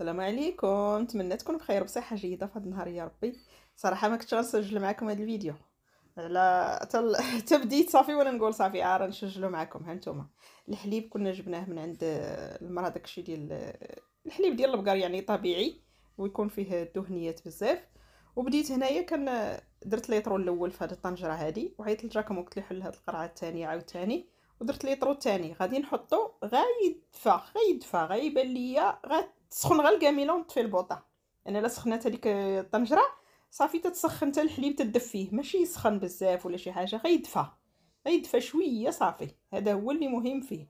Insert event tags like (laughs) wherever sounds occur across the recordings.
السلام عليكم نتمنى تكونوا بخير بصحه جيده في هذا النهار يا ربي صراحه ما كنتش غنسجل معكم هذا الفيديو على تل... (laughs) تبديت بديت صافي وانا نقول صافي عا آه، نسجلو معكم ها نتوما الحليب كنا جبناه من عند المرا داكشي ديال الحليب ديال البقر يعني طبيعي ويكون فيه الدهنيات بزاف وبديت هنايا كان درت ليطرو الاول في هذه الطنجره هذه وعيطت لجاكم وقلت له حل هذه القرعه الثانيه عاوتاني ودرت ليطرو تاني غادي نحطو غا يدفى غا يبان ليا غتسخن غير الكاميلا ونطفي البوطه يعني انا لا سخنات هذيك الطنجره صافي تتسخن حتى الحليب تدفيه ماشي يسخن بزاف ولا شي حاجه غا يدفى شويه صافي هذا هو اللي مهم فيه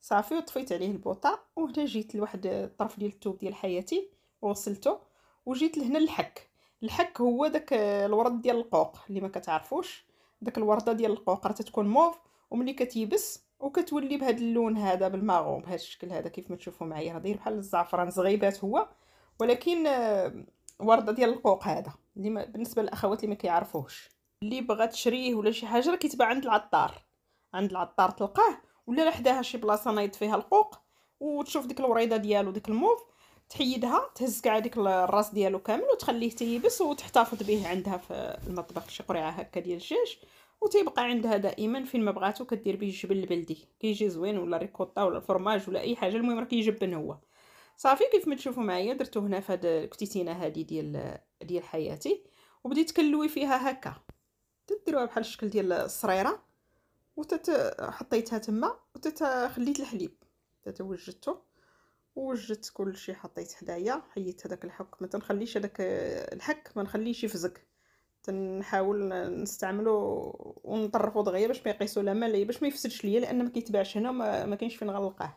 صافي وطفيت عليه البوطه وهنا جيت لواحد الطرف ديال التوب ديال حياتي وغسلته وجيت لهنا الحك الحك هو داك الورد ديال القوق اللي ما كتعرفوش داك الورده ديال القوق راه تتكون موف وملي كتيبس وكتولي بهذا اللون هذا بالماغون بهذا الشكل هذا كيف ما تشوفوا معايا داير بحال الزعفران زغيبات هو ولكن آه، ورده ديال القوق هذا اللي بالنسبه للاخوات اللي ما كيعرفوهش اللي بغات تشريه ولا شي حاجه راه كيتباع عند العطار عند العطار تلقاه ولا لحداها شي بلاصه نايض فيها القوق وتشوف ديك الوريده ديالو ديك الموف تحيدها تهز كاع ديك الراس ديالو كامل وتخليه تيبس وتحتفظ به عندها في المطبخ شي قرعه هكا ديال الجاج وتيبقى عندها دائما فين ما بغاتو كدير به الجبن البلدي كيجي زوين ولا ريكوطا ولا الفرماج ولا اي حاجه المهم راه كيجبن هو صافي كيف ما تشوفوا معايا درتو هنا في هاد الكتيتينه هادي ديال ديال حياتي وبديت كلوي فيها هكا تديروها بحال الشكل ديال الصريره وتت حطيتها تما وتت خليت الحليب تتوجدتو وجدت كلشي حطيت حدايا حيت هذاك الحك ما تنخليش هذاك الحك ما نخليش يفزك تنحاول نستعملو ونطرفو دغيا باش ما يقيسو لا مالي باش ما يفسدش ليا لان ما كيتباعش هنا ما كاينش فين غنلقاه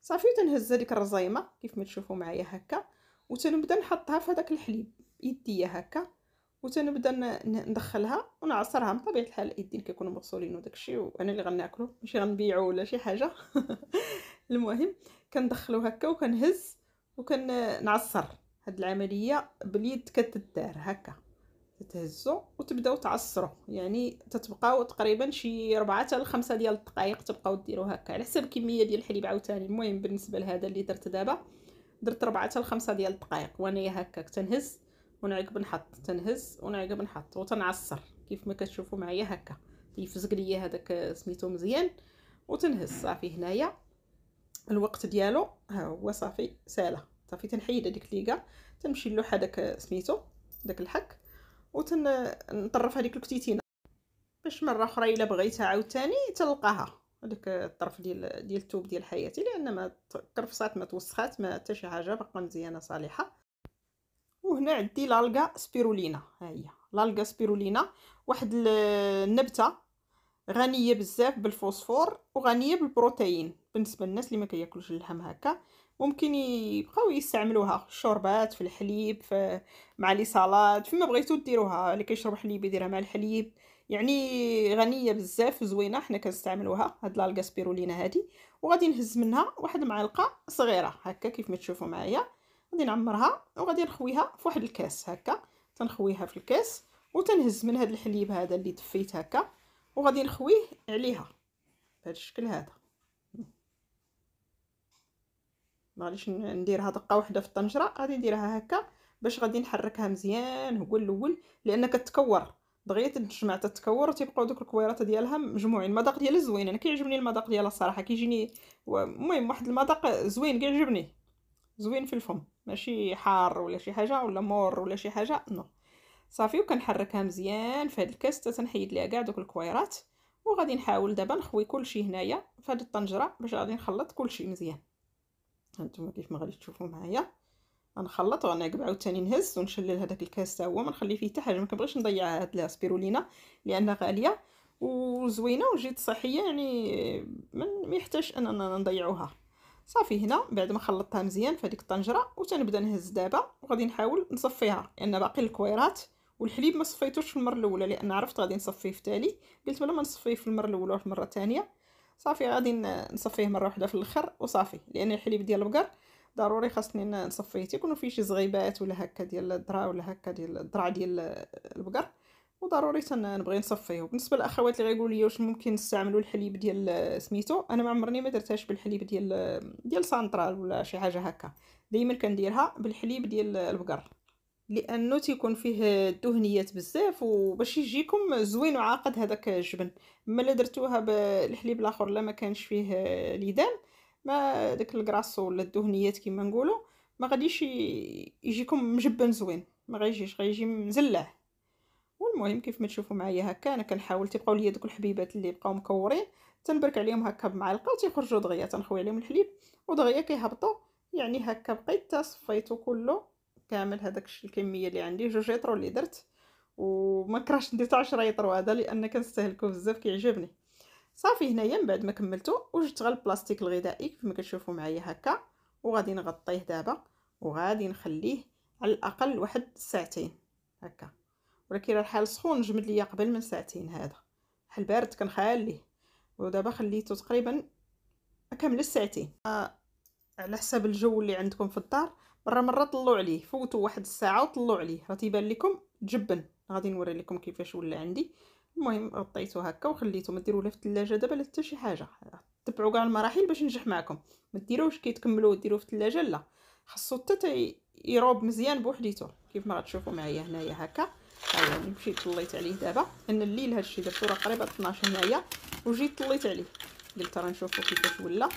صافي تنهز هذيك الرزايمه كيف ما تشوفوا معايا هكا وتنبدا نحطها في هذاك الحليب يديا هكا وتنبدا ندخلها ونعصرها بطبيعه الحال اليدين كيكونوا مغسولين وداكشي وانا اللي غناكلو ماشي غنبيعو ولا شي حاجه (laughs) المهم كندخلو هكا وكنهز وكنعصر هاد العمليه باليد كتدار هكا تتهزو وتبداو تعصرو يعني تتبقاو تقريبا شي 4 حتى 5 ديال الدقائق تبقاو ديرو هكا على حسب الكميه ديال الحليب عاوتاني المهم بالنسبه لهذا اللي درت دابا درت 4 حتى 5 ديال الدقائق وانا هكاك تنهز ونعقب نحط تنهز ونعقب نحط وتنعصر كيف ما كتشوفوا معايا هكا يفزق ليا هذاك سميتو مزيان وتنهز صافي هنايا الوقت ديالو ها هو صافي ساله صافي تنحيد هذيك ليكا تنمشي نلوح هذاك سميتو داك الحك وتنطرف هذيك الكتيتينه باش مره اخرى الا بغيتها عاوتاني تلقاها هذاك الطرف ديال ديال الثوب ديال حياتي لان ما تكرفصات ما توسخات ما حتى شي حاجه باقا مزيانه صالحه وهنا عندي لالغا سبيرولينا ها هي لالغا سبيرولينا واحد النبته غنيه بزاف بالفوسفور وغنيه بالبروتين بالنسبه للناس اللي ما كياكلوش اللحم هكا ممكن يبقاو يستعملوها في الشوربات في الحليب في مع لي صالاد فيما بغيتو ديروها اللي كيشرب حليب يديرها مع الحليب يعني غنيه بزاف وزوينه حنا كنستعملوها هاد لالكا سبيرولينا هادي وغادي نهز منها واحد معلقه صغيره هكا كيف ما تشوفوا معايا غادي نعمرها وغادي نخويها في واحد الكاس هكا تنخويها في الكاس وتنهز من هاد الحليب هذا اللي دفيت هكا وغادي نخويه عليها بهذا الشكل هذا معليش نديرها دقه واحده في الطنجره غادي نديرها هكا باش غادي نحركها مزيان هو الاول لان كتكور دغيا تجمع تتكور وتيبقاو دوك الكويرات ديالها مجموعين المذاق ديالها زوين انا كيعجبني المذاق ديالها الصراحه كيجيني المهم واحد المذاق زوين كيعجبني زوين في الفم ماشي حار ولا شي حاجه ولا مور ولا شي حاجه نو صافي وكنحركها مزيان في هاد الكاس حتى تنحيد ليها كاع دوك الكويرات وغادي نحاول دابا نخوي كلشي هنايا في هاد الطنجره باش غادي نخلط كلشي مزيان هانتوما كيف ما غادي تشوفوا معايا غنخلط وغنعقب عاوتاني نهز ونشلل هذاك الكاس تا هو ما فيه حتى حاجه ما كنبغيش نضيع هاد السبيرولينا لانها غاليه وزوينه وجيت صحيه يعني ما يحتاج اننا نضيعوها صافي هنا بعد ما خلطتها مزيان في هذيك الطنجره وتنبدا نهز دابا وغادي نحاول نصفيها لان باقي الكويرات والحليب ما صفيتوش في المره الاولى لان عرفت غادي نصفيه في تالي قلت بلا ما نصفيه في المره الاولى في المره الثانيه صافي غادي نصفيه مره واحده في الاخر وصافي لان الحليب ديال البقر ضروري خاصني نصفيه تيكونوا فيه شي زغيبات ولا هكا ديال الذره ولا هكا ديال الذرع ديال البقر وضروري تنبغي نصفيه وبالنسبه للاخوات اللي غيقولوا لي واش ممكن نستعملوا الحليب ديال سميتو انا ما عمرني ما درتهاش بالحليب ديال ديال سانترال ولا شي حاجه هكا دائما كنديرها بالحليب ديال البقر لانه تيكون فيه الدهنيات بزاف وباش يجيكم زوين وعاقد هذاك الجبن اما الا درتوها بالحليب الاخر لا ما كانش فيه ليدان ما داك الكراسو ولا الدهنيات كما نقولوا ما غاديش يجيكم مجبن زوين ما غايجيش غايجي مزلاه والمهم كيف ما تشوفوا معايا هكا انا كنحاول تيبقاو ليا دوك الحبيبات اللي بقاو مكورين تنبرك عليهم هكا بمعلقه وتيخرجوا دغيا تنخوي عليهم الحليب ودغيا كيهبطوا يعني هكا بقيت تصفيتو كله كامل هذاك الكميه اللي عندي جوج يطرو اللي درت وما كراش ندير 10 يطرو هذا لان كنستهلكو بزاف كيعجبني صافي هنايا من بعد ما كملتو وجدت غير البلاستيك الغذائي كيفما كتشوفو معايا هكا وغادي نغطيه دابا وغادي نخليه على الاقل واحد ساعتين هكا ولكن الحال سخون جمد ليا قبل من ساعتين هذا بحال بارد كنخليه ودابا خليته تقريبا كامل الساعتين آه، على حساب الجو اللي عندكم في الدار مره مره طلعوا عليه فوتوا واحد الساعه وطلعوا عليه راه تيبان لكم جبن غادي نوري لكم كيفاش ولا عندي المهم غطيته هكا وخليته ما ديروه لا في الثلاجه دابا لا حتى شي حاجه تبعوا كاع المراحل باش نجح معكم ما ديروهش كي تكملوا ديروه في الثلاجه لا خاصو حتى يروب مزيان بوحديته كيف ما غتشوفوا معايا هنايا هكا هاهو اللي يعني مشيت طليت عليه دابا انا الليل هادشي درتو راه قريبه 12 هنايا وجيت طليت عليه قلت راه نشوفو كيفاش ولا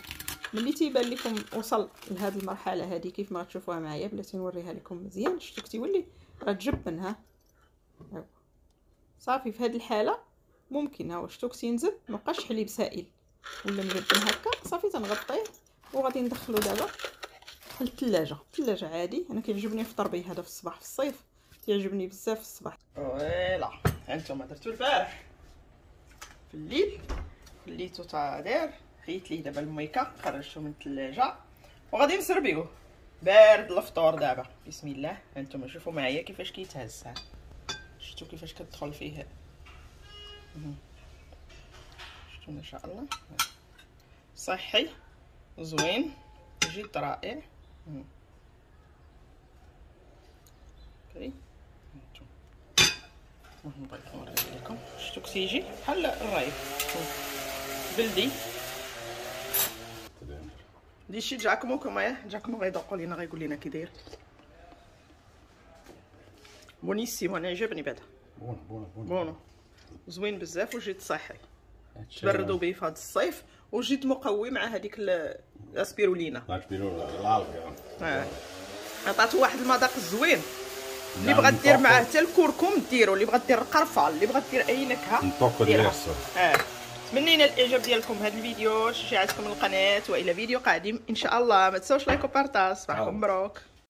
ملي تيبان لكم وصل لهاد المرحله هذه كيف ما تشوفوها معايا بلاتي نوريها لكم مزيان شفتو كتولي راه تجبن ها صافي في هذه الحاله ممكن ها شفتو كتنزل مابقاش حليب سائل ولا مجبن هكا صافي تنغطيه وغادي ندخلو دابا للثلاجه الثلاجه عادي انا كيعجبني نفطر به هذا في الصباح في الصيف كيعجبني بزاف في الصباح فوالا هانتوما درتو البارح في الليل خليتو تا داير لقيت ليه دابا الميكا خرجتو من الثلاجه وغادي نسربيوه بارد الفطور دابا بسم الله هانتوما شوفوا معايا كيفاش كيتهز شفتوا كيفاش كتدخل فيه شفتوا ما شاء الله صحي زوين جد رائع كري نبغي نوري شفتوا كيجي بحال الرايب بلدي دي شي جاكمو كما جاكمو غيدوقو لينا غيقول لينا كي داير بونيسيمو انا عجبني بعدا بون بون بون زوين بزاف وجيت صحي تبردوا به في هذا الصيف وجيت مقوي مع هذيك الاسبيرولينا الاسبيرولينا اه عطاتو واحد المذاق زوين اللي نعم، بغات دير معاه حتى الكركم ديرو اللي بغات دير القرفه اللي بغات دير اي نكهه الصوص اه تمنينا الاعجاب ديالكم هذا الفيديو شجاعتكم القناه والى فيديو قادم ان شاء الله ما تنساوش لايك وبارطاج صباحكم مبروك